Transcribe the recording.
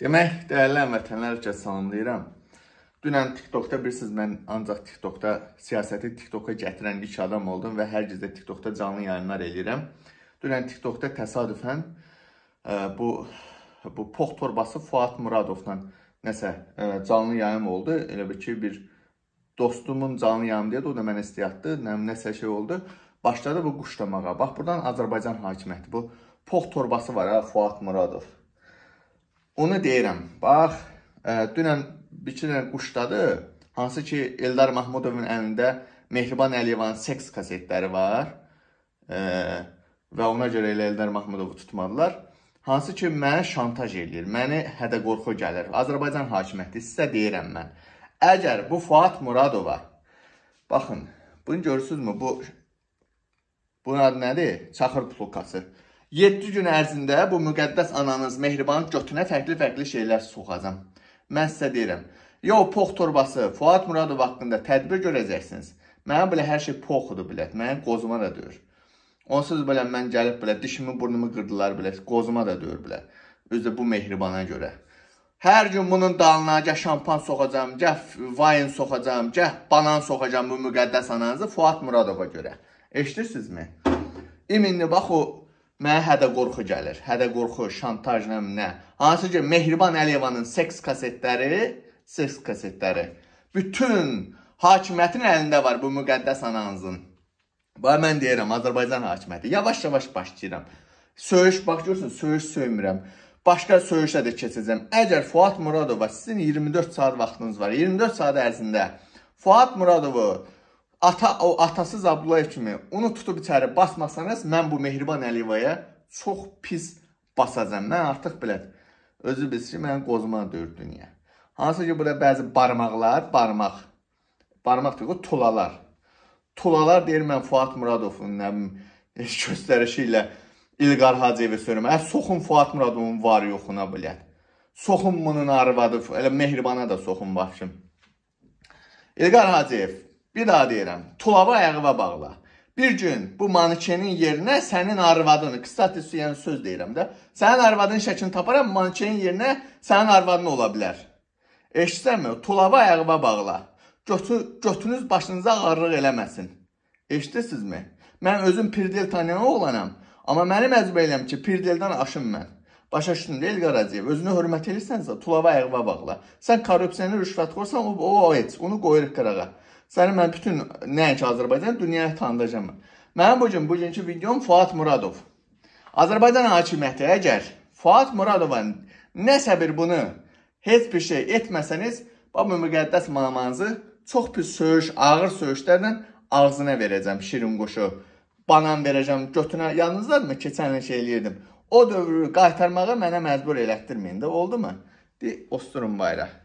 Demək, dəyərli həmvətənlər, hər kəs salamlayıram. Dünən TikTokda bilirsiniz, mən ancaq TikTokda siyasəti TikToka gətirən ilk adam oldum və hər gecə TikTokda canlı yayımlar eləyirəm. Dünən TikTokda təsadüfən ə, e, bu bu pox torbası Fuad Muradovla nəsə ə, e, canlı yayım oldu. Elə bir ki bir dostumun canlı yayım deyirdi, o da mənə istiyatdı, nə, nəsə şey oldu. Başladı bu quşlamağa. Bax, buradan Azərbaycan hakimiyyəti. Bu pox torbası var ha, Fuad Muradov. Onu deyirəm. Bax, e, dünən bir iki dənə quşdadı. Hansı ki, Eldar Mahmudovun əlində Mehriban Əliyevanın seks kasetləri var. E, və ona görə elə Eldar Mahmudovu tutmadılar. Hansı ki, mənə şantaj eləyir. Məni hədə-qorxu gəlir. Azərbaycan hakimiyyəti sizə deyirəm mən. Əgər bu Fuad Muradova baxın, bunu görürsünüzmü? Bu bunun adı nədir? Çaxır plukası. 7 gün ərzində bu müqəddəs ananız mehribanın götünə fərqli-fərqli şeylər soxacam. Mən sizə deyirəm, ya o pox torbası Fuad Muradov haqqında tədbir görəcəksiniz. Mənim belə hər şey poxudur bilət, mənim qozuma da döyür. Onsuz belə mən gəlib belə dişimi, burnumu qırdılar belə, qozuma da döyür belə. Özü bu mehribana görə. Hər gün bunun dalına gəh şampan soxacam, gəh vayn soxacam, gəh banan soxacam bu müqəddəs ananızı Fuad Muradova görə. Eşidirsinizmi? İminli bax o Mənə hədə-qorxu gəlir. Hədə-qorxu, şantaj nəminə. Hansı ki, Mehriban Əliyevanın seks kasetləri, seks kasetləri. Bütün hakimiyyətin əlində var bu müqəddəs ananızın. Bax, mən deyirəm, Azərbaycan hakimiyyəti. Yavaş-yavaş başlayıram. Söyüş, bax, görürsün, söyüş söymürəm. Başqa söyüşə də keçəcəm. Əgər Fuad Muradova, sizin 24 saat vaxtınız var. 24 saat ərzində Fuad Muradovu ata o atasız Abdullayev kimi onu tutub içəri basmasanız mən bu Mehriban Əliyevaya çox pis basacam. Mən artıq bilət özü bilsin ki, mən qozuma döyür dünya. Hansı ki, burada bəzi barmaqlar, barmaq, barmaq deyək, o tulalar. Tulalar deyir mən Fuad Muradovun nə göstərişi ilə İlqar Hacıyevi söylürəm. Ə, soxun Fuad Muradovun var yoxuna bilət. Soxun bunun arvadı, elə Mehribana da soxun baxışım. İlqar Hacıyev Bir daha deyirəm, tulava ayağıva bağla. Bir gün bu manikenin yerinə sənin arvadını, qıstatüsü, yəni söz deyirəm də, sənin arvadının şəklini taparam, manikenin yerinə sənin arvadın ola bilər. Eşitsənmi? Tulava ayağıva bağla. Götü, götünüz başınıza ağırlıq eləməsin. Eşitdirsinizmi? Mən özüm Pirdel tanıyan oğlanam, amma məni məcbur eləm ki, Pirdeldən aşım mən. Başa düşdün deyil Qaraciyev. Özünə hörmət eləsənsə, tulava ayağıva bağla. Sən korrupsiyanı rüşvət qorsan, o, o, o et. Onu qoyuruq qırağa. Səni mən bütün nəinki Azərbaycan, dünyaya tanıdacağam. Mənim bu gün bugünkü videom Fuad Muradov. Azərbaycan hakimiyyəti əgər Fuad Muradova nəsə bir bunu heç bir şey etməsəniz, bu müqəddəs mamanızı çox pis söyüş, ağır söyüşlərlə ağzına verəcəm şirin qoşu. Banan verəcəm götünə. Yalnızlarmı keçən il şey eləyirdim. O dövrü qaytarmağa mənə məcbur elətdirməyin də, oldu mu? Di, osturun bayraq.